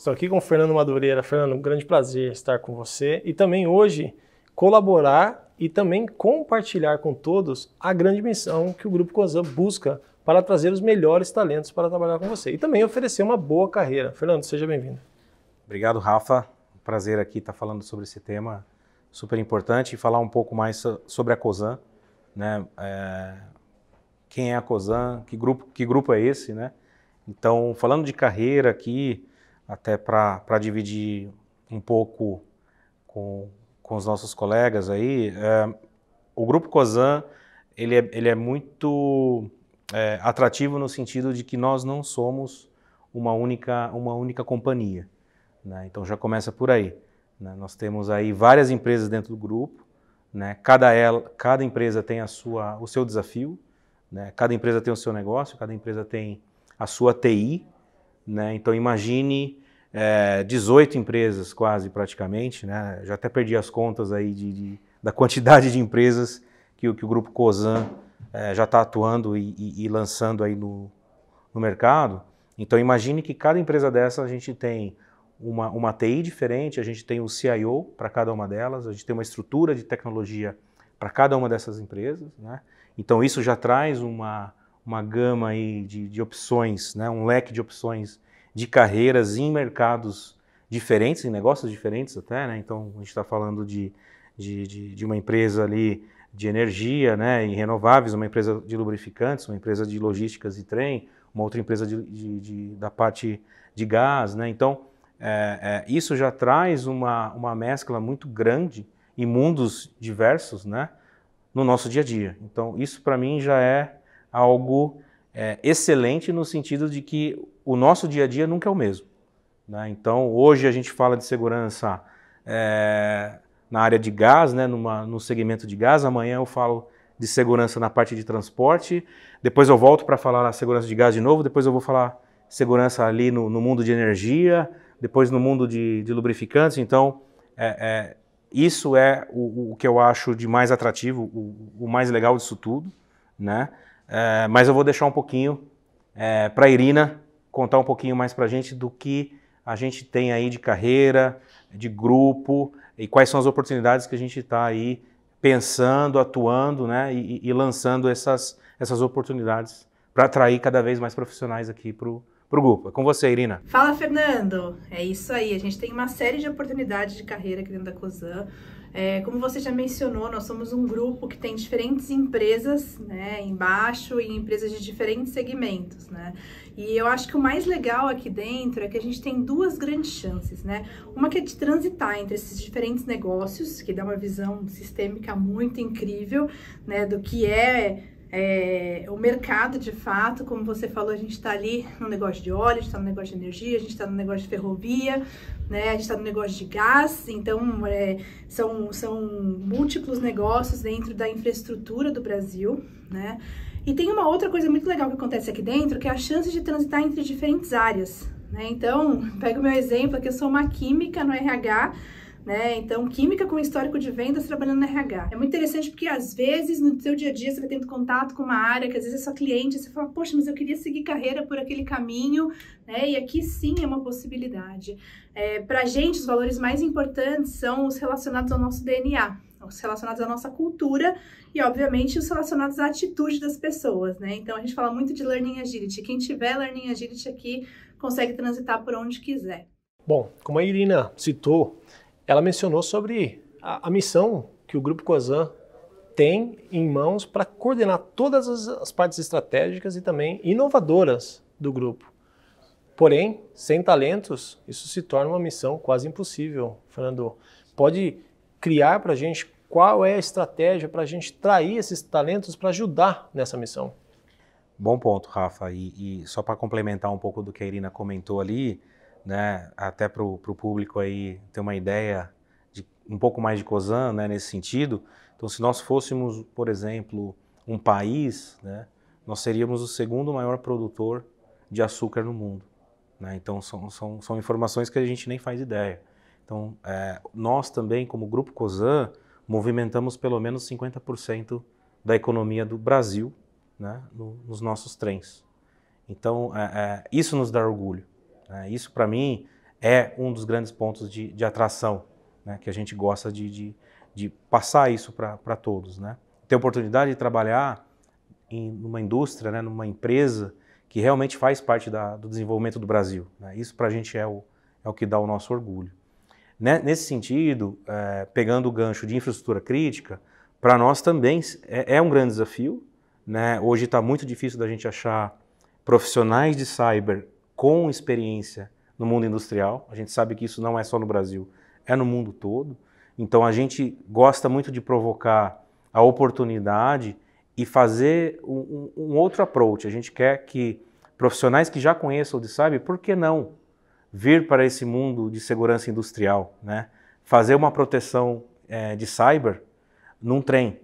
Estou aqui com o Fernando Madureira. Fernando, um grande prazer estar com você e também hoje colaborar e também compartilhar com todos a grande missão que o Grupo Cozan busca para trazer os melhores talentos para trabalhar com você e também oferecer uma boa carreira. Fernando, seja bem-vindo. Obrigado, Rafa. Prazer aqui estar falando sobre esse tema super importante e falar um pouco mais sobre a Cozan. né? É... Quem é a Cozan? Que grupo, que grupo é esse, né? Então, falando de carreira aqui, até para dividir um pouco com, com os nossos colegas aí. É, o Grupo COSAN ele é, ele é muito é, atrativo no sentido de que nós não somos uma única, uma única companhia. Né? Então já começa por aí. Né? Nós temos aí várias empresas dentro do grupo, né? cada, ela, cada empresa tem a sua, o seu desafio, né? cada empresa tem o seu negócio, cada empresa tem a sua TI, né? Então imagine é, eh, 18 empresas quase praticamente, né? já até perdi as contas aí de, de da quantidade de empresas que, que o grupo Cosan é, já está atuando e, e, e, lançando aí no, no mercado. Então imagine que cada empresa dessa a gente tem uma, uma TI diferente, a gente tem o CIO para cada uma delas, a gente tem uma estrutura de tecnologia para cada uma dessas empresas. Né? Então isso já traz uma, uma gama aí de, de opções, né? um leque de opções de carreiras em mercados diferentes, em negócios diferentes até, né? Então a gente está falando de, de, de, de, uma empresa ali de energia, né? Em renováveis, uma empresa de lubrificantes, uma empresa de logísticas e trem, uma outra empresa de, da parte de gás, né? Então é, é, isso já traz uma, uma mescla muito grande e mundos diversos, né? No nosso dia a dia. Então isso para mim já é algo é, excelente no sentido de que o nosso dia a dia nunca é o mesmo. Né? Então, hoje a gente fala de segurança é, na área de gás, né? Numa, no segmento de gás, amanhã eu falo de segurança na parte de transporte, depois eu volto para falar a segurança de gás de novo, depois eu vou falar segurança ali no, no mundo de energia, depois no mundo de, de lubrificantes. Então, é, é, isso é o, o, que eu acho de mais atrativo, o, o mais legal disso tudo, né? É, mas eu vou deixar um pouquinho é, para a Irina contar um pouquinho mais para a gente do que a gente tem aí de carreira, de grupo e quais são as oportunidades que a gente está aí pensando, atuando né, e, e lançando essas, essas oportunidades para atrair cada vez mais profissionais aqui para o grupo. É com você, Irina. Fala, Fernando. É isso aí. A gente tem uma série de oportunidades de carreira aqui dentro da COSAN. É, como você já mencionou, nós somos um grupo que tem diferentes empresas né, embaixo e empresas de diferentes segmentos. Né? E eu acho que o mais legal aqui dentro é que a gente tem duas grandes chances. Né? Uma que é de transitar entre esses diferentes negócios, que dá uma visão sistêmica muito incrível né, do que é é, o mercado de fato, como você falou, a gente está ali no negócio de óleo, a gente está no negócio de energia, a gente está no negócio de ferrovia, né, a gente está no negócio de gás, então é, são, são múltiplos negócios dentro da infraestrutura do Brasil, né? E tem uma outra coisa muito legal que acontece aqui dentro, que é a chance de transitar entre diferentes áreas, né? Então, pega o meu exemplo, que eu sou uma química no RH, né? Então, química com histórico de vendas trabalhando na RH. É muito interessante porque às vezes no seu dia a dia você vai tendo contato com uma área que às vezes é sua cliente, você fala, poxa, mas eu queria seguir carreira por aquele caminho, né? E aqui sim é uma possibilidade. É, Para a gente, os valores mais importantes são os relacionados ao nosso DNA os relacionados à nossa cultura e, obviamente, os relacionados à atitude das pessoas, né? Então, a gente fala muito de Learning Agility. Quem tiver Learning Agility aqui consegue transitar por onde quiser. Bom, como a Irina citou, ela mencionou sobre a, a missão que o Grupo Cozan tem em mãos para coordenar todas as, as partes estratégicas e também inovadoras do grupo. Porém, sem talentos, isso se torna uma missão quase impossível. Fernando, pode criar para a gente qual é a estratégia para a gente trair esses talentos para ajudar nessa missão? Bom ponto, Rafa. E, e só para complementar um pouco do que a Irina comentou ali, né? Até para o público aí ter uma ideia de um pouco mais de COSAN, né? Nesse sentido. Então, se nós fôssemos, por exemplo, um país, né? Nós seríamos o segundo maior produtor de açúcar no mundo. Né? Então, são, são, são informações que a gente nem faz ideia. Então, é, nós também, como Grupo COSAN, movimentamos pelo menos 50% da economia do Brasil né, no, nos nossos trens. Então, é, é, isso nos dá orgulho. Né? Isso, para mim, é um dos grandes pontos de, de atração, né? que a gente gosta de, de, de passar isso para todos. Né? Ter a oportunidade de trabalhar em uma indústria, né? numa empresa que realmente faz parte da, do desenvolvimento do Brasil. Né? Isso, para a gente, é o, é o que dá o nosso orgulho. Né? Nesse sentido, é, pegando o gancho de infraestrutura crítica, para nós também é, é um grande desafio. Né? Hoje está muito difícil da gente achar profissionais de cyber com experiência no mundo industrial. A gente sabe que isso não é só no Brasil, é no mundo todo. Então a gente gosta muito de provocar a oportunidade e fazer um, um outro approach. A gente quer que profissionais que já conheçam o sabe, por que não vir para esse mundo de segurança industrial, né? Fazer uma proteção é, de cyber num trem,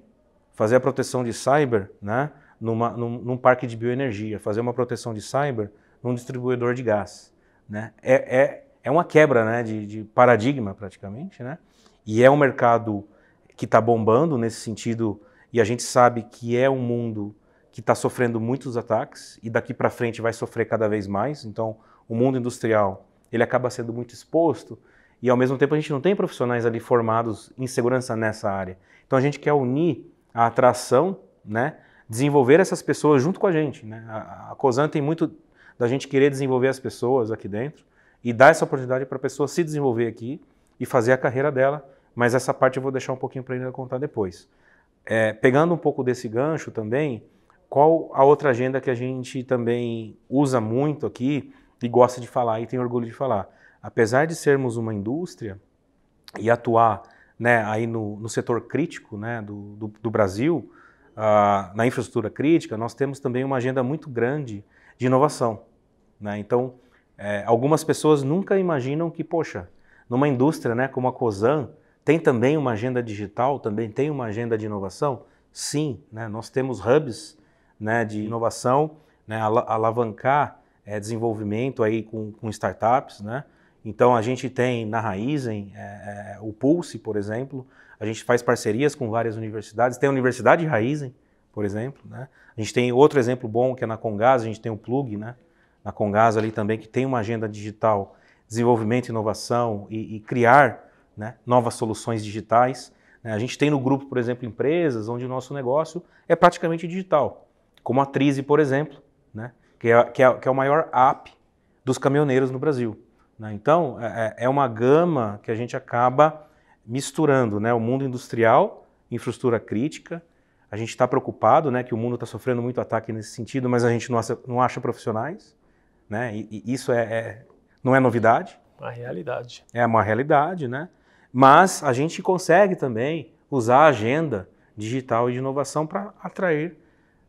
fazer a proteção de cyber, né? Numa, num, num parque de bioenergia, fazer uma proteção de cyber num distribuidor de gás. Né? É, é, é uma quebra né, de, de paradigma, praticamente, né? e é um mercado que está bombando nesse sentido, e a gente sabe que é um mundo que está sofrendo muitos ataques e daqui para frente vai sofrer cada vez mais. Então, o mundo industrial ele acaba sendo muito exposto e ao mesmo tempo a gente não tem profissionais ali formados em segurança nessa área. Então a gente quer unir a atração, né, desenvolver essas pessoas junto com a gente. Né? A, a COSAN tem muito da gente querer desenvolver as pessoas aqui dentro e dar essa oportunidade para a pessoa se desenvolver aqui e fazer a carreira dela. Mas essa parte eu vou deixar um pouquinho para ele contar depois. É, pegando um pouco desse gancho também, qual a outra agenda que a gente também usa muito aqui e gosta de falar e tem orgulho de falar? Apesar de sermos uma indústria e atuar né, aí no, no, setor crítico né, do, do, do Brasil, uh, na infraestrutura crítica, nós temos também uma agenda muito grande de inovação. Né? Então, é, algumas pessoas nunca imaginam que, poxa, numa indústria né, como a COSAN, tem também uma agenda digital, também tem uma agenda de inovação? Sim, né? nós temos hubs né, de inovação, né, alavancar é, desenvolvimento aí com, com, startups. Né? Então, a gente tem na Raizen é, é, o Pulse, por exemplo, a gente faz parcerias com várias universidades, tem a Universidade Raizen, por exemplo. Né? A gente tem outro exemplo bom que é na Congas a gente tem o Plug, né? na Congas ali também, que tem uma agenda digital, desenvolvimento, inovação e, e criar né, novas soluções digitais. Né? A gente tem no grupo, por exemplo, empresas onde o nosso negócio é praticamente digital, como a Trize, por exemplo, né? que, é, que, é, que é o maior app dos caminhoneiros no Brasil. Né? Então, é, é, é uma gama que a gente acaba misturando né? o mundo industrial, infraestrutura crítica, a gente está preocupado, né, que o mundo está sofrendo muito ataque nesse sentido, mas a gente não acha, não acha profissionais, né? E, e isso é, é, não é novidade. Uma realidade. É uma realidade, né? Mas a gente consegue também usar a agenda digital e de inovação para atrair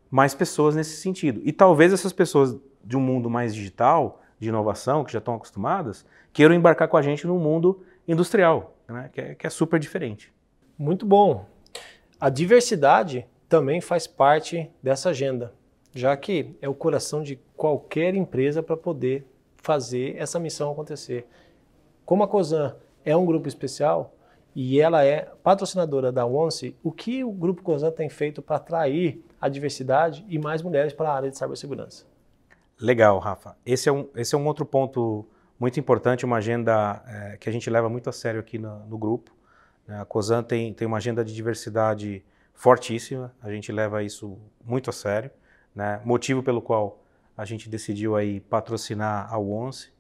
mais pessoas nesse sentido. E talvez essas pessoas de um mundo mais digital, de inovação, que já estão acostumadas, queiram embarcar com a gente num mundo industrial, né? que, é, que é super diferente. Muito bom. A diversidade também faz parte dessa agenda, já que é o coração de qualquer empresa para poder fazer essa missão acontecer. Como a COSAN é um grupo especial e ela é patrocinadora da ONCE, o que o Grupo COSAN tem feito para atrair a diversidade e mais mulheres para a área de cibersegurança? Legal, Rafa. Esse é um, esse é um outro ponto muito importante, uma agenda é, que a gente leva muito a sério aqui no, no grupo. Né, a COSAN tem, tem uma agenda de diversidade fortíssima, a gente leva isso muito a sério, né? motivo pelo qual a gente decidiu aí patrocinar a ONCE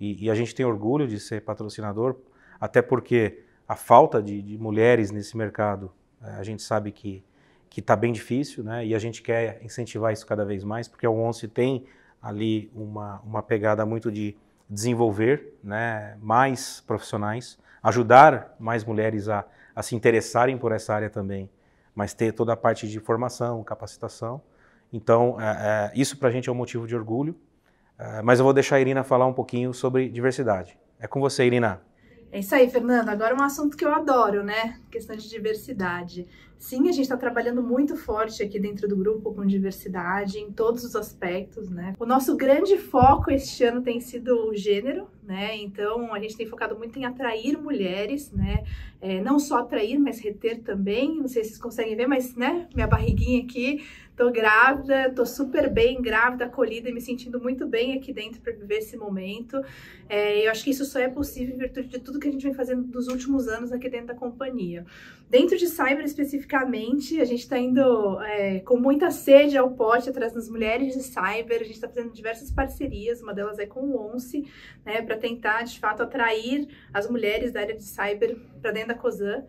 e, e, a gente tem orgulho de ser patrocinador, até porque a falta de, de mulheres nesse mercado, eh, a gente sabe que que está bem difícil, né? E a gente quer incentivar isso cada vez mais, porque a ONCE tem ali uma, uma pegada muito de desenvolver né, mais profissionais, ajudar mais mulheres a, a se interessarem por essa área também, mas ter toda a parte de formação, capacitação. Então, é, é, isso para a gente é um motivo de orgulho. É, mas eu vou deixar a Irina falar um pouquinho sobre diversidade. É com você, Irina. É isso aí, Fernando. Agora é um assunto que eu adoro, né? Questão de diversidade. Sim, a gente está trabalhando muito forte aqui dentro do grupo com diversidade em todos os aspectos, né? O nosso grande foco este ano tem sido o gênero, né? Então a gente tem focado muito em atrair mulheres, né? É, não só atrair, mas reter também. Não sei se vocês conseguem ver, mas né, minha barriguinha aqui, tô grávida, tô super bem, grávida, acolhida e me sentindo muito bem aqui dentro para viver esse momento. É, eu acho que isso só é possível em virtude de tudo que a gente vem fazendo nos últimos anos aqui dentro da companhia. Dentro de cyber especificamente especificamente, a gente está indo é, com muita sede ao pote atrás das mulheres de cyber. A gente está fazendo diversas parcerias, uma delas é com o ONCE, né, para tentar de fato atrair as mulheres da área de cyber para dentro da COSAN.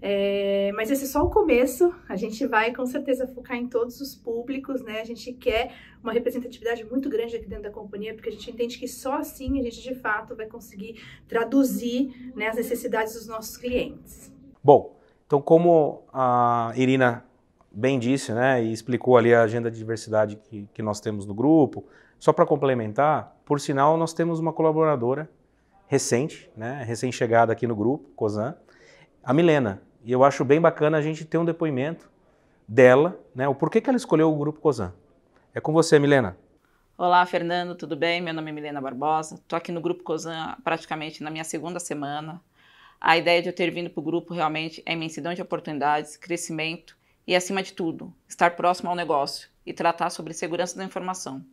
É, mas esse é só o começo, a gente vai com certeza focar em todos os públicos, né? A gente quer uma representatividade muito grande aqui dentro da companhia, porque a gente entende que só assim a gente de fato vai conseguir traduzir né, as necessidades dos nossos clientes. Bom, então, como a Irina bem disse, né, e explicou ali a agenda de diversidade que, que nós temos no grupo, só para complementar, por sinal, nós temos uma colaboradora recente, né, recém-chegada aqui no grupo, COSAN, a Milena. E eu acho bem bacana a gente ter um depoimento dela, né, o porquê que ela escolheu o grupo COSAN. É com você, Milena. Olá, Fernando, tudo bem? Meu nome é Milena Barbosa. Estou aqui no grupo COSAN praticamente na minha segunda semana. A ideia de eu ter vindo para o grupo realmente é imensidão de oportunidades, crescimento e, acima de tudo, estar próximo ao negócio e tratar sobre segurança da informação.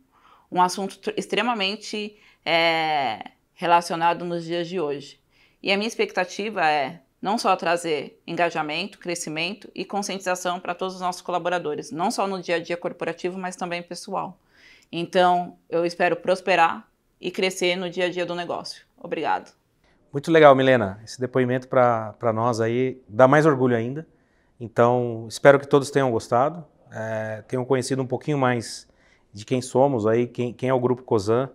Um assunto extremamente é, relacionado nos dias de hoje. E a minha expectativa é não só trazer engajamento, crescimento e conscientização para todos os nossos colaboradores, não só no dia a dia corporativo, mas também pessoal. Então, eu espero prosperar e crescer no dia a dia do negócio. Obrigado. Muito legal, Milena. Esse depoimento para nós aí dá mais orgulho ainda. Então, espero que todos tenham gostado, é, tenham conhecido um pouquinho mais de quem somos aí, quem, quem é o Grupo COSAN.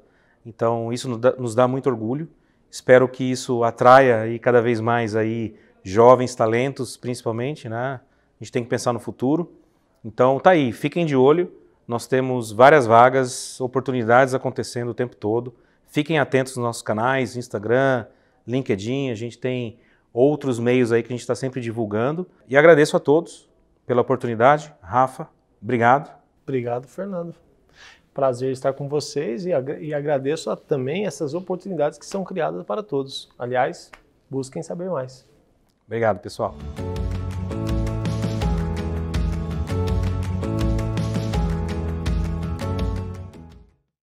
Então, isso nos dá, nos dá muito orgulho. Espero que isso atraia aí cada vez mais aí jovens talentos, principalmente, né? A gente tem que pensar no futuro. Então, tá aí, fiquem de olho. Nós temos várias vagas, oportunidades acontecendo o tempo todo. Fiquem atentos nos nossos canais, Instagram, LinkedIn, a gente tem outros meios aí que a gente está sempre divulgando. E agradeço a todos pela oportunidade. Rafa, obrigado. Obrigado, Fernando. Prazer estar com vocês e, ag e agradeço a, também essas oportunidades que são criadas para todos. Aliás, busquem saber mais. Obrigado, pessoal.